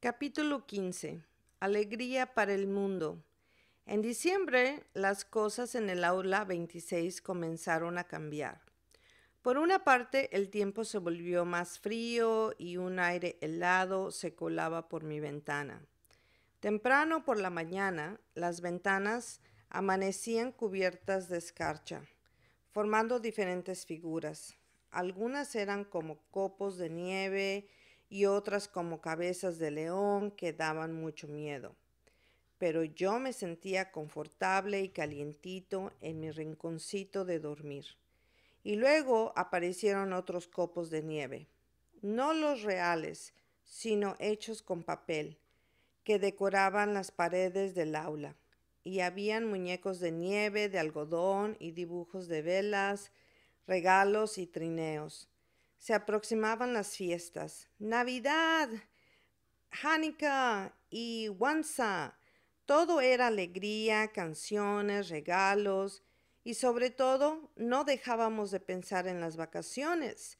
Capítulo 15. Alegría para el mundo. En diciembre, las cosas en el aula 26 comenzaron a cambiar. Por una parte, el tiempo se volvió más frío y un aire helado se colaba por mi ventana. Temprano por la mañana, las ventanas amanecían cubiertas de escarcha, formando diferentes figuras. Algunas eran como copos de nieve, y otras como cabezas de león que daban mucho miedo. Pero yo me sentía confortable y calientito en mi rinconcito de dormir. Y luego aparecieron otros copos de nieve, no los reales, sino hechos con papel, que decoraban las paredes del aula. Y habían muñecos de nieve, de algodón y dibujos de velas, regalos y trineos. Se aproximaban las fiestas, Navidad, Hanukkah y Wanza. Todo era alegría, canciones, regalos y sobre todo no dejábamos de pensar en las vacaciones.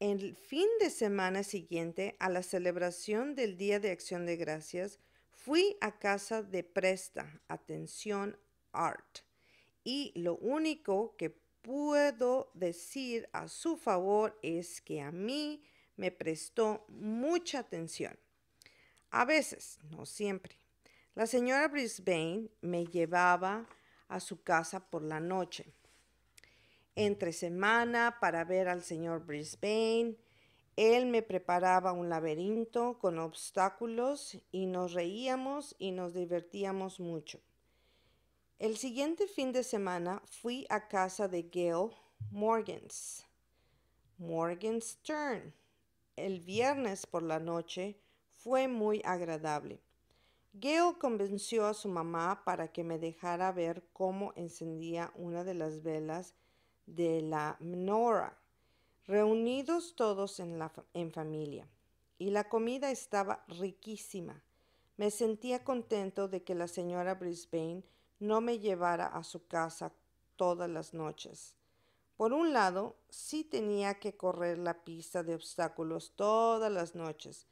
El fin de semana siguiente a la celebración del Día de Acción de Gracias, fui a casa de Presta, atención, Art, y lo único que puedo decir a su favor es que a mí me prestó mucha atención. A veces, no siempre. La señora Brisbane me llevaba a su casa por la noche, entre semana, para ver al señor Brisbane. Él me preparaba un laberinto con obstáculos y nos reíamos y nos divertíamos mucho. El siguiente fin de semana fui a casa de Gail Morgans, Morgan's Turn. El viernes por la noche fue muy agradable. Gail convenció a su mamá para que me dejara ver cómo encendía una de las velas de la menorah, reunidos todos en, la, en familia. Y la comida estaba riquísima. Me sentía contento de que la señora Brisbane no me llevara a su casa todas las noches. Por un lado, sí tenía que correr la pista de obstáculos todas las noches.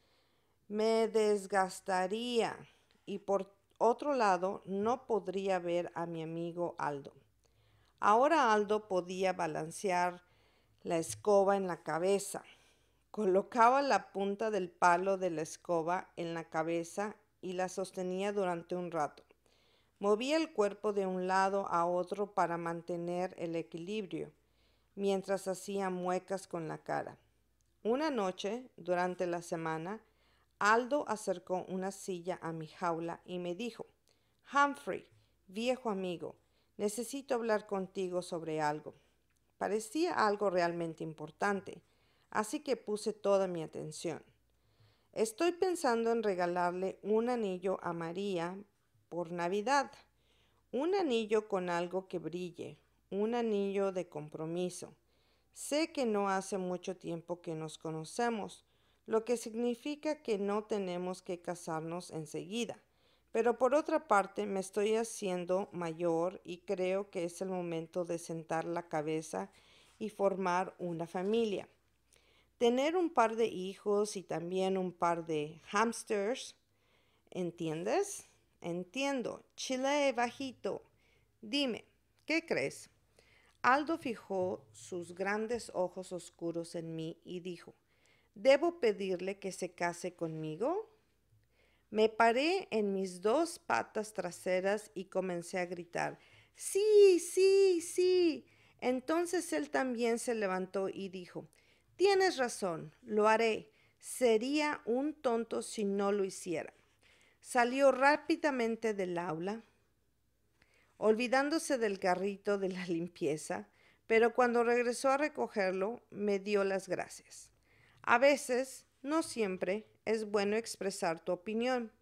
Me desgastaría y por otro lado no podría ver a mi amigo Aldo. Ahora Aldo podía balancear la escoba en la cabeza. Colocaba la punta del palo de la escoba en la cabeza y la sostenía durante un rato. Movía el cuerpo de un lado a otro para mantener el equilibrio, mientras hacía muecas con la cara. Una noche, durante la semana, Aldo acercó una silla a mi jaula y me dijo, Humphrey, viejo amigo, necesito hablar contigo sobre algo. Parecía algo realmente importante, así que puse toda mi atención. Estoy pensando en regalarle un anillo a María por Navidad. Un anillo con algo que brille, un anillo de compromiso. Sé que no hace mucho tiempo que nos conocemos, lo que significa que no tenemos que casarnos enseguida. Pero por otra parte me estoy haciendo mayor y creo que es el momento de sentar la cabeza y formar una familia. Tener un par de hijos y también un par de hamsters, ¿entiendes? Entiendo, Chile bajito. Dime, ¿qué crees? Aldo fijó sus grandes ojos oscuros en mí y dijo, ¿debo pedirle que se case conmigo? Me paré en mis dos patas traseras y comencé a gritar, sí, sí, sí. Entonces él también se levantó y dijo, tienes razón, lo haré. Sería un tonto si no lo hiciera. Salió rápidamente del aula, olvidándose del carrito de la limpieza, pero cuando regresó a recogerlo me dio las gracias. A veces, no siempre, es bueno expresar tu opinión.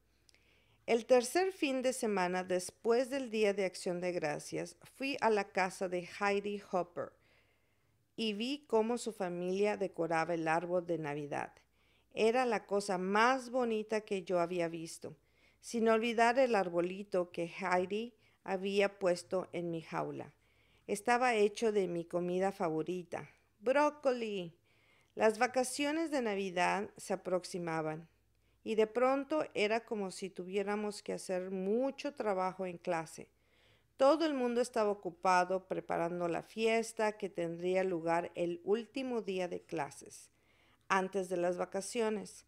El tercer fin de semana después del Día de Acción de Gracias, fui a la casa de Heidi Hopper y vi cómo su familia decoraba el árbol de Navidad. Era la cosa más bonita que yo había visto sin olvidar el arbolito que Heidi había puesto en mi jaula. Estaba hecho de mi comida favorita, brócoli. Las vacaciones de Navidad se aproximaban y de pronto era como si tuviéramos que hacer mucho trabajo en clase. Todo el mundo estaba ocupado preparando la fiesta que tendría lugar el último día de clases, antes de las vacaciones.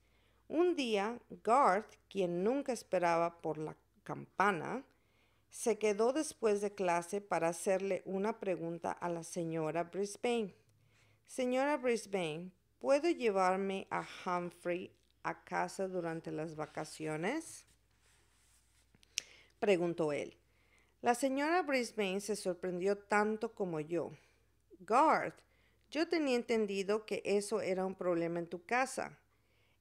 Un día, Garth, quien nunca esperaba por la campana, se quedó después de clase para hacerle una pregunta a la señora Brisbane. Señora Brisbane, ¿puedo llevarme a Humphrey a casa durante las vacaciones? preguntó él. La señora Brisbane se sorprendió tanto como yo. Garth, yo tenía entendido que eso era un problema en tu casa.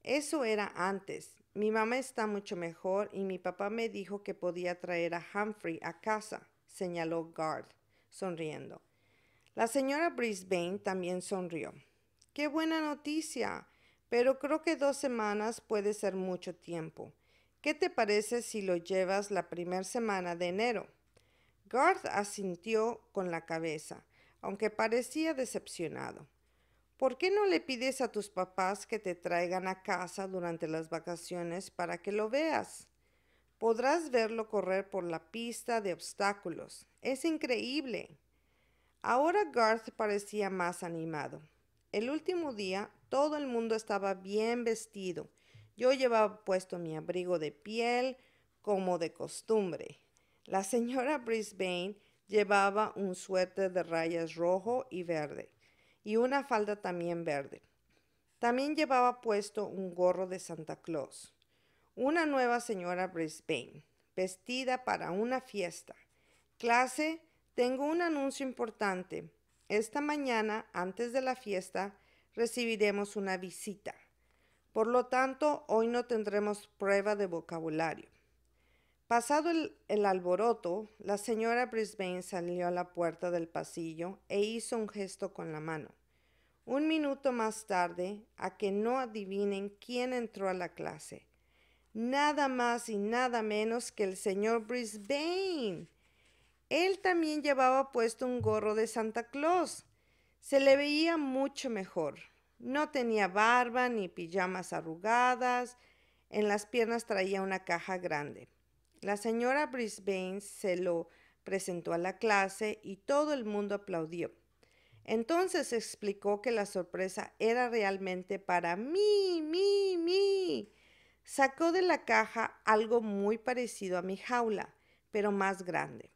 Eso era antes. Mi mamá está mucho mejor y mi papá me dijo que podía traer a Humphrey a casa, señaló Garth, sonriendo. La señora Brisbane también sonrió. ¡Qué buena noticia! Pero creo que dos semanas puede ser mucho tiempo. ¿Qué te parece si lo llevas la primera semana de enero? Garth asintió con la cabeza, aunque parecía decepcionado. ¿Por qué no le pides a tus papás que te traigan a casa durante las vacaciones para que lo veas? Podrás verlo correr por la pista de obstáculos. Es increíble. Ahora Garth parecía más animado. El último día todo el mundo estaba bien vestido. Yo llevaba puesto mi abrigo de piel como de costumbre. La señora Brisbane llevaba un suéter de rayas rojo y verde y una falda también verde. También llevaba puesto un gorro de Santa Claus. Una nueva señora Brisbane, vestida para una fiesta. Clase, tengo un anuncio importante. Esta mañana, antes de la fiesta, recibiremos una visita. Por lo tanto, hoy no tendremos prueba de vocabulario. Pasado el, alboroto, la señora Brisbane salió a la puerta del pasillo e hizo un gesto con la mano. Un minuto más tarde, a que no adivinen quién entró a la clase. Nada más y nada menos que el señor Brisbane. Él también llevaba puesto un gorro de Santa Claus. Se le veía mucho mejor. No tenía barba ni pijamas arrugadas. En las piernas traía una caja grande. La señora Brisbane se lo presentó a la clase y todo el mundo aplaudió. Entonces explicó que la sorpresa era realmente para mí, mí, mí. Sacó de la caja algo muy parecido a mi jaula, pero más grande.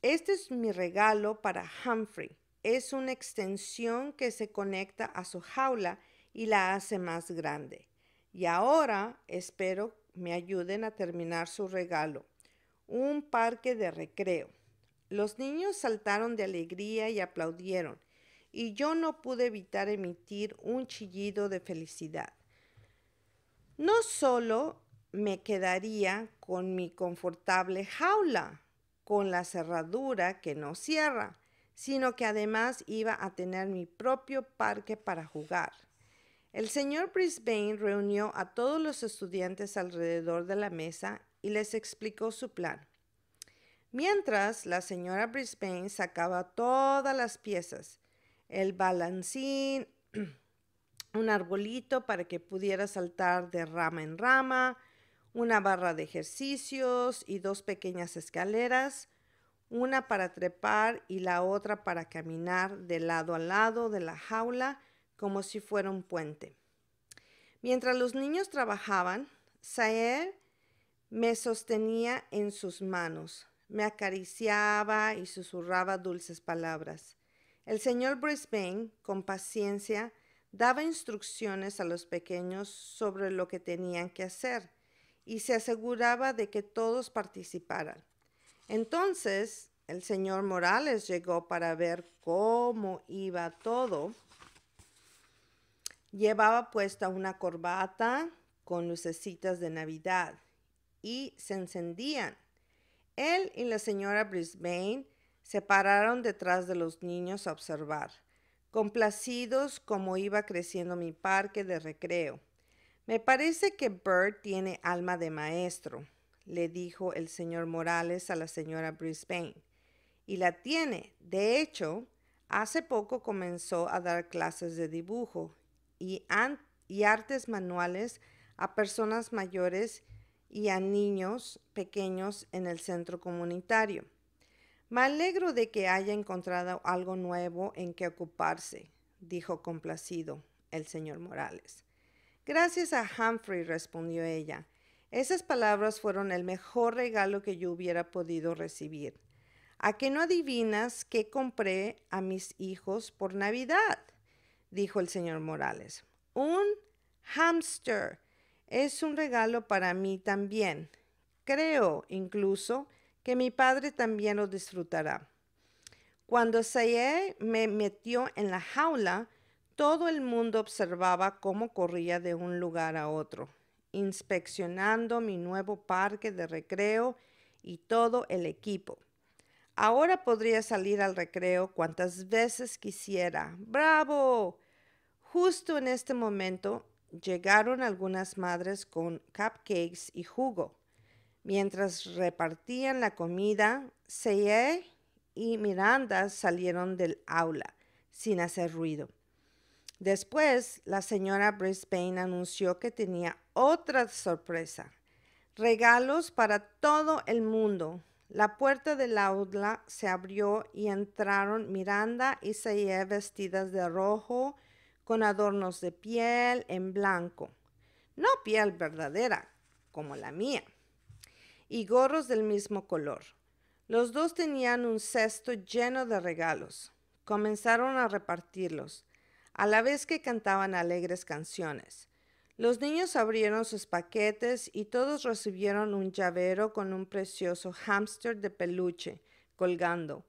Este es mi regalo para Humphrey. Es una extensión que se conecta a su jaula y la hace más grande. Y ahora espero me ayuden a terminar su regalo, un parque de recreo. Los niños saltaron de alegría y aplaudieron, y yo no pude evitar emitir un chillido de felicidad. No solo me quedaría con mi confortable jaula, con la cerradura que no cierra, sino que además iba a tener mi propio parque para jugar. El señor Brisbane reunió a todos los estudiantes alrededor de la mesa y les explicó su plan. Mientras la señora Brisbane sacaba todas las piezas, el balancín, un arbolito para que pudiera saltar de rama en rama, una barra de ejercicios y dos pequeñas escaleras, una para trepar y la otra para caminar de lado a lado de la jaula como si fuera un puente. Mientras los niños trabajaban, Saer me sostenía en sus manos, me acariciaba y susurraba dulces palabras. El señor Brisbane, con paciencia, daba instrucciones a los pequeños sobre lo que tenían que hacer y se aseguraba de que todos participaran. Entonces, el señor Morales llegó para ver cómo iba todo Llevaba puesta una corbata con lucecitas de Navidad y se encendían. Él y la señora Brisbane se pararon detrás de los niños a observar, complacidos como iba creciendo mi parque de recreo. Me parece que Bird tiene alma de maestro, le dijo el señor Morales a la señora Brisbane. Y la tiene. De hecho, hace poco comenzó a dar clases de dibujo y, artes manuales a personas mayores y a niños pequeños en el centro comunitario. Me alegro de que haya encontrado algo nuevo en que ocuparse, dijo complacido el señor Morales. Gracias a Humphrey, respondió ella. Esas palabras fueron el mejor regalo que yo hubiera podido recibir. ¿A qué no adivinas qué compré a mis hijos por Navidad? dijo el señor Morales. Un hamster es un regalo para mí también. Creo incluso que mi padre también lo disfrutará. Cuando Sayé me metió en la jaula, todo el mundo observaba cómo corría de un lugar a otro, inspeccionando mi nuevo parque de recreo y todo el equipo. Ahora podría salir al recreo cuantas veces quisiera. ¡Bravo! Justo en este momento llegaron algunas madres con cupcakes y jugo. Mientras repartían la comida, Seye y Miranda salieron del aula sin hacer ruido. Después, la señora Brisbane anunció que tenía otra sorpresa. Regalos para todo el mundo. La puerta del aula se abrió y entraron Miranda y Seye vestidas de rojo con adornos de piel en blanco, no piel verdadera como la mía, y gorros del mismo color. Los dos tenían un cesto lleno de regalos. Comenzaron a repartirlos, a la vez que cantaban alegres canciones. Los niños abrieron sus paquetes y todos recibieron un llavero con un precioso hámster de peluche colgando.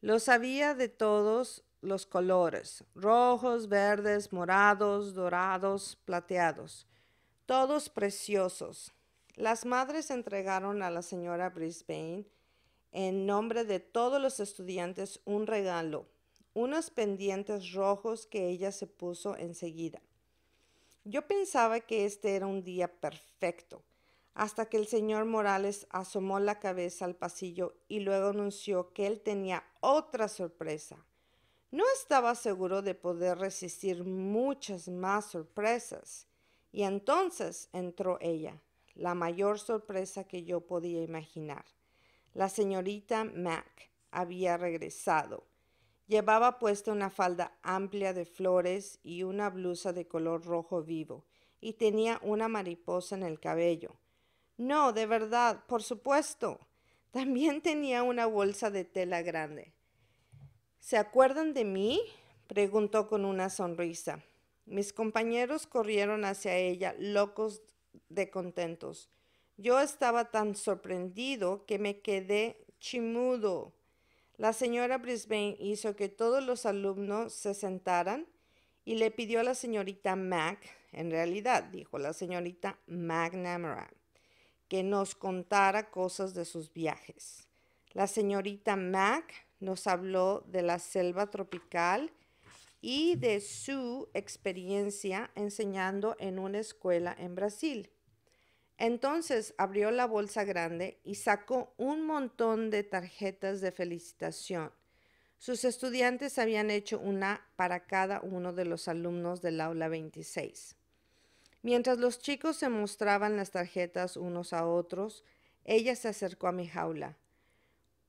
lo sabía de todos los colores, rojos, verdes, morados, dorados, plateados, todos preciosos. Las madres entregaron a la señora Brisbane en nombre de todos los estudiantes un regalo, unas pendientes rojos que ella se puso enseguida. Yo pensaba que este era un día perfecto, hasta que el señor Morales asomó la cabeza al pasillo y luego anunció que él tenía otra sorpresa. No estaba seguro de poder resistir muchas más sorpresas. Y entonces entró ella, la mayor sorpresa que yo podía imaginar. La señorita Mac había regresado. Llevaba puesta una falda amplia de flores y una blusa de color rojo vivo, y tenía una mariposa en el cabello. No, de verdad, por supuesto. También tenía una bolsa de tela grande. ¿Se acuerdan de mí? preguntó con una sonrisa. Mis compañeros corrieron hacia ella, locos de contentos. Yo estaba tan sorprendido que me quedé chimudo. La señora Brisbane hizo que todos los alumnos se sentaran y le pidió a la señorita Mac, en realidad dijo la señorita McNamara, que nos contara cosas de sus viajes. La señorita Mac nos habló de la selva tropical y de su experiencia enseñando en una escuela en Brasil. Entonces abrió la bolsa grande y sacó un montón de tarjetas de felicitación. Sus estudiantes habían hecho una para cada uno de los alumnos del aula 26. Mientras los chicos se mostraban las tarjetas unos a otros, ella se acercó a mi jaula.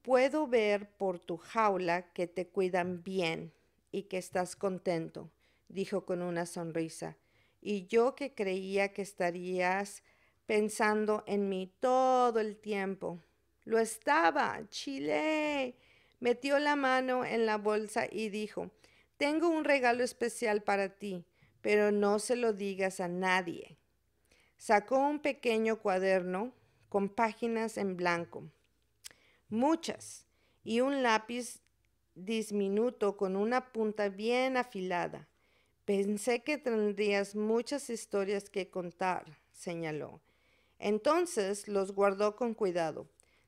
Puedo ver por tu jaula que te cuidan bien y que estás contento, dijo con una sonrisa. Y yo que creía que estarías pensando en mí todo el tiempo. Lo estaba, Chile. Metió la mano en la bolsa y dijo, tengo un regalo especial para ti, pero no se lo digas a nadie. Sacó un pequeño cuaderno con páginas en blanco muchas, y un lápiz disminuto con una punta bien afilada. Pensé que tendrías muchas historias que contar, señaló. Entonces los guardó con cuidado.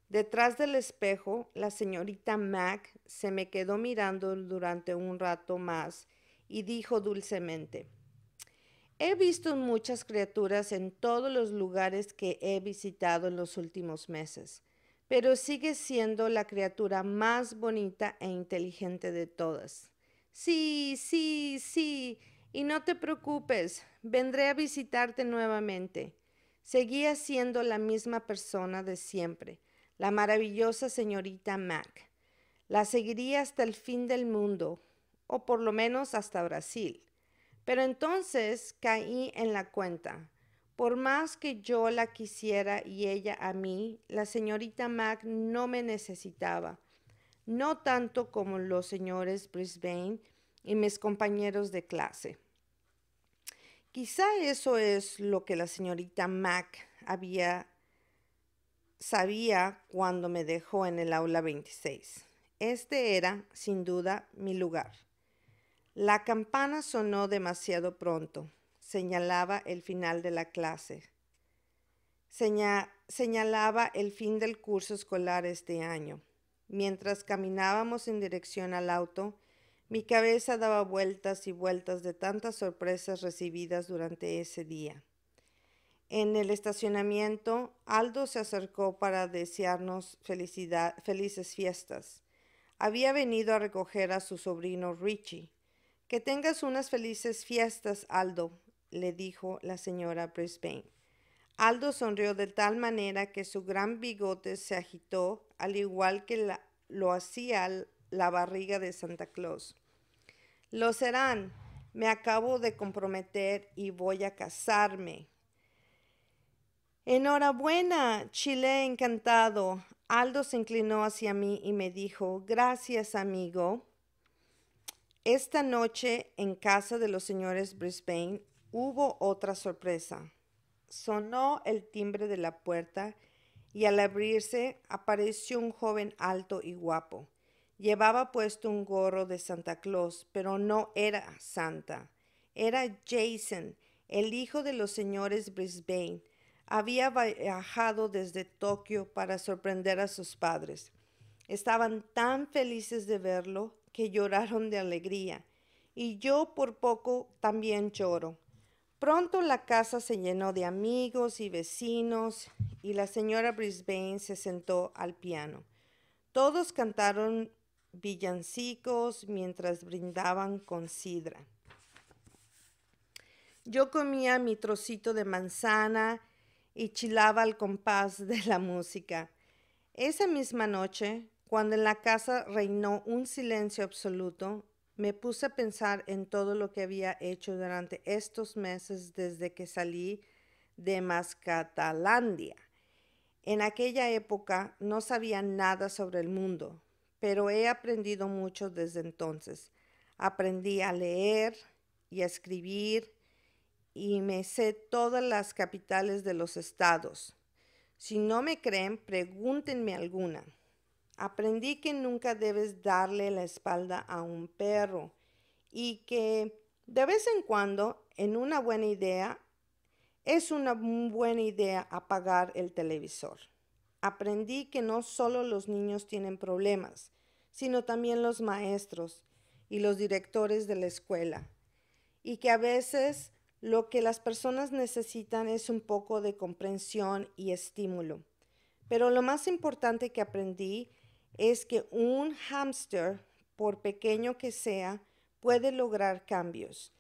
Detrás del espejo, la señorita Mac se me quedó mirando durante un rato más y dijo dulcemente, He visto muchas criaturas en todos los lugares que he visitado en los últimos meses pero sigue siendo la criatura más bonita e inteligente de todas. Sí, sí, sí, y no te preocupes, vendré a visitarte nuevamente. Seguía siendo la misma persona de siempre, la maravillosa señorita Mac. La seguiría hasta el fin del mundo, o por lo menos hasta Brasil. Pero entonces caí en la cuenta. Por más que yo la quisiera y ella a mí, la señorita Mac no me necesitaba, no tanto como los señores Brisbane y mis compañeros de clase. Quizá eso es lo que la señorita Mac había sabía cuando me dejó en el aula 26. Este era, sin duda, mi lugar. La campana sonó demasiado pronto señalaba el final de la clase. señalaba el fin del curso escolar este año. Mientras caminábamos en dirección al auto, mi cabeza daba vueltas y vueltas de tantas sorpresas recibidas durante ese día. En el estacionamiento, Aldo se acercó para desearnos felicidad, felices fiestas. Había venido a recoger a su sobrino Richie. Que tengas unas felices fiestas, Aldo, le dijo la señora Brisbane. Aldo sonrió de tal manera que su gran bigote se agitó, al igual que lo hacía la barriga de Santa Claus. Lo serán. Me acabo de comprometer y voy a casarme. Enhorabuena, Chile encantado. Aldo se inclinó hacia mí y me dijo, gracias amigo. Esta noche en casa de los señores Brisbane Hubo otra sorpresa. Sonó el timbre de la puerta y al abrirse apareció un joven alto y guapo. Llevaba puesto un gorro de Santa Claus, pero no era Santa. Era Jason, el hijo de los señores Brisbane. Había viajado desde Tokio para sorprender a sus padres. Estaban tan felices de verlo que lloraron de alegría. Y yo por poco también lloro. Pronto la casa se llenó de amigos y vecinos y la señora Brisbane se sentó al piano. Todos cantaron villancicos mientras brindaban con sidra. Yo comía mi trocito de manzana y chilaba al compás de la música. Esa misma noche, cuando en la casa reinó un silencio absoluto, me puse a pensar en todo lo que había hecho durante estos meses desde que salí de Mascatalandia. En aquella época no sabía nada sobre el mundo, pero he aprendido mucho desde entonces. Aprendí a leer y a escribir y me sé todas las capitales de los estados. Si no me creen, pregúntenme alguna. Aprendí que nunca debes darle la espalda a un perro y que de vez en cuando, en una buena idea, es una buena idea apagar el televisor. Aprendí que no solo los niños tienen problemas, sino también los maestros y los directores de la escuela, y que a veces lo que las personas necesitan es un poco de comprensión y estímulo. Pero lo más importante que aprendí es que un hámster, por pequeño que sea, puede lograr cambios.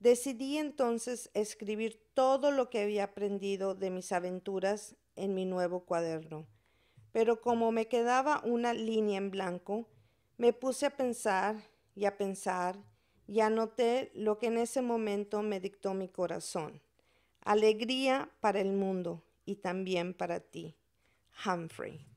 Decidí entonces escribir todo lo que había aprendido de mis aventuras en mi nuevo cuaderno. Pero como me quedaba una línea en blanco, me puse a pensar y a pensar y anoté lo que en ese momento me dictó mi corazón. Alegría para el mundo y también para ti. Humphrey.